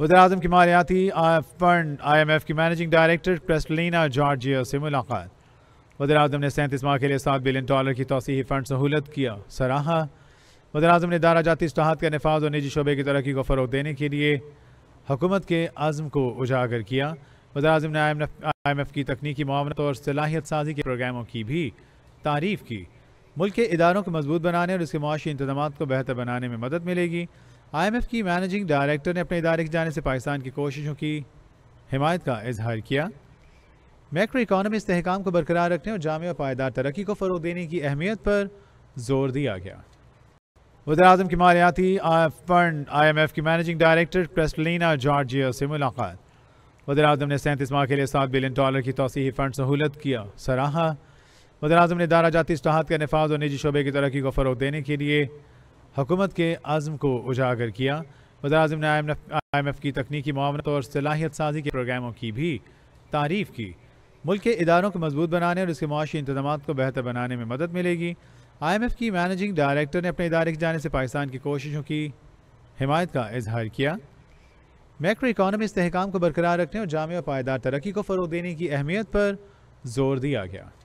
वजर अजम की मालियाती फंड आई एम एफ़ की मैनेजिंग डायरेक्टर क्रेस्टलिना जॉर्जिया से मुलाकात वजर अजम ने सैंतीस माह के लिए सात बिलियन डॉलर की तोसी फ़ंड सहूलत किया सराहा वजर अजम ने दारा जाती इसहात का नफाज और निजी शोबे की तरक्की को फ़रोग देने के लिए हुकूमत के आज़म को उजागर किया वजर अजम ने आई एम एफ़ की तकनीकी मामलों और सलाहियत साजी के प्रोग्रामों की भी तारीफ़ की मुल्क के इदारों को मजबूत बनाने और इसके माशी इंतजाम को बेहतर बनाने में मदद मिलेगी आईएमएफ की मैनेजिंग डायरेक्टर ने अपने इदारे के जाने से पाकिस्तान की कोशिशों की हिमायत का इजहार किया मैक्रो इकानमी इसकाम को बरकरार रखने और जाम और पायदार तरक्की को फ़रोग देने की अहमियत पर जोर दिया गया वजर अजम की मालियाती फंड आई एम एफ की मैनेजिंग डायरेक्टर क्रेस्टलिना जॉर्जियो से मुलाकात वजर अजम ने सैंतीस माह के लिए सात बिलियन डॉलर की तोसी फ़ंड सहूलत किया सराहा वजर अजम ने दारा जाती इसहात का नफाज और निजी शोबे की तरक्की को फ़रोग देने के लिए हुकूमत के आज़म को उजागर किया वजर अजम ने आई एम एफ़ की तकनीकी मामलत और सलाहियत साजी के प्रोग्रामों की भी तारीफ़ की मुल्क के इदारों को मजबूत बनाने और इसके मुआशी इंतजाम को बेहतर बनाने में मदद मिलेगी आई एम एफ़ की मैनेजिंग डायरेक्टर ने अपने इदारे के जाने से पाकिस्तान की कोशिशों की हमायत का इजहार किया मैक्रो इकानमी इसकाम को बरकरार रखने और जाम पायदार तरक्की को फ़रोग देने की अहमियत पर जोर दिया गया